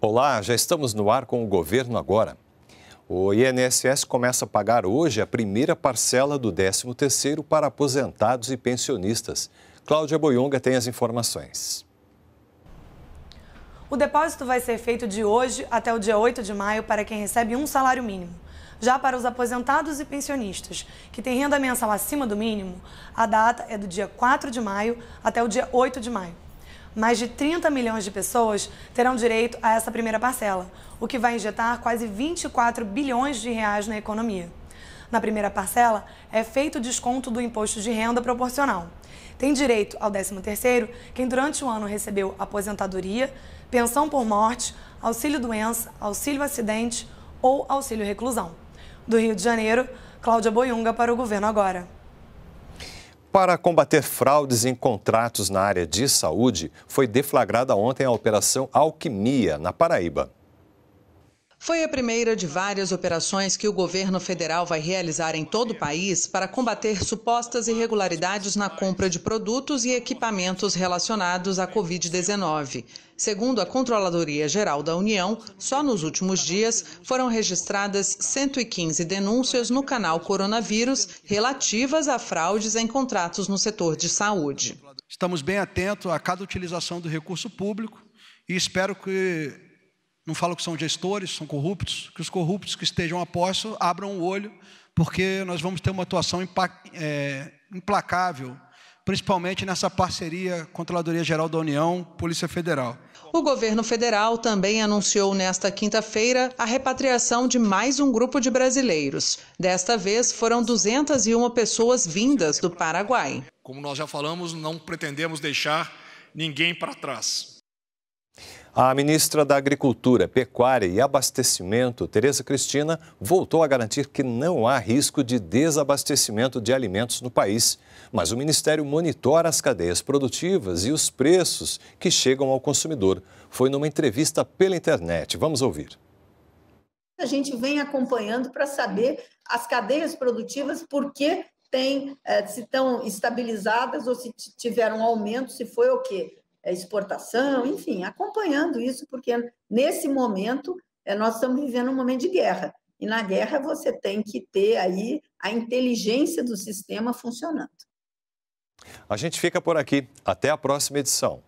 Olá, já estamos no ar com o governo agora. O INSS começa a pagar hoje a primeira parcela do 13º para aposentados e pensionistas. Cláudia Boyonga tem as informações. O depósito vai ser feito de hoje até o dia 8 de maio para quem recebe um salário mínimo. Já para os aposentados e pensionistas que têm renda mensal acima do mínimo, a data é do dia 4 de maio até o dia 8 de maio. Mais de 30 milhões de pessoas terão direito a essa primeira parcela, o que vai injetar quase 24 bilhões de reais na economia. Na primeira parcela, é feito o desconto do imposto de renda proporcional. Tem direito ao 13º quem durante o ano recebeu aposentadoria, pensão por morte, auxílio doença, auxílio acidente ou auxílio reclusão do Rio de Janeiro, Cláudia Boyunga, para o Governo Agora. Para combater fraudes em contratos na área de saúde, foi deflagrada ontem a Operação Alquimia, na Paraíba. Foi a primeira de várias operações que o governo federal vai realizar em todo o país para combater supostas irregularidades na compra de produtos e equipamentos relacionados à Covid-19. Segundo a Controladoria Geral da União, só nos últimos dias foram registradas 115 denúncias no canal Coronavírus relativas a fraudes em contratos no setor de saúde. Estamos bem atentos a cada utilização do recurso público e espero que não falo que são gestores, são corruptos, que os corruptos que estejam a posto abram o olho, porque nós vamos ter uma atuação é, implacável, principalmente nessa parceria Controladoria Geral da União, Polícia Federal. O governo federal também anunciou nesta quinta-feira a repatriação de mais um grupo de brasileiros. Desta vez foram 201 pessoas vindas do Paraguai. Como nós já falamos, não pretendemos deixar ninguém para trás. A ministra da Agricultura, Pecuária e Abastecimento, Tereza Cristina, voltou a garantir que não há risco de desabastecimento de alimentos no país, mas o Ministério monitora as cadeias produtivas e os preços que chegam ao consumidor. Foi numa entrevista pela internet. Vamos ouvir. A gente vem acompanhando para saber as cadeias produtivas, por que tem, eh, se estão estabilizadas ou se tiveram aumento, se foi o quê. É, exportação, enfim, acompanhando isso, porque nesse momento é, nós estamos vivendo um momento de guerra. E na guerra você tem que ter aí a inteligência do sistema funcionando. A gente fica por aqui. Até a próxima edição.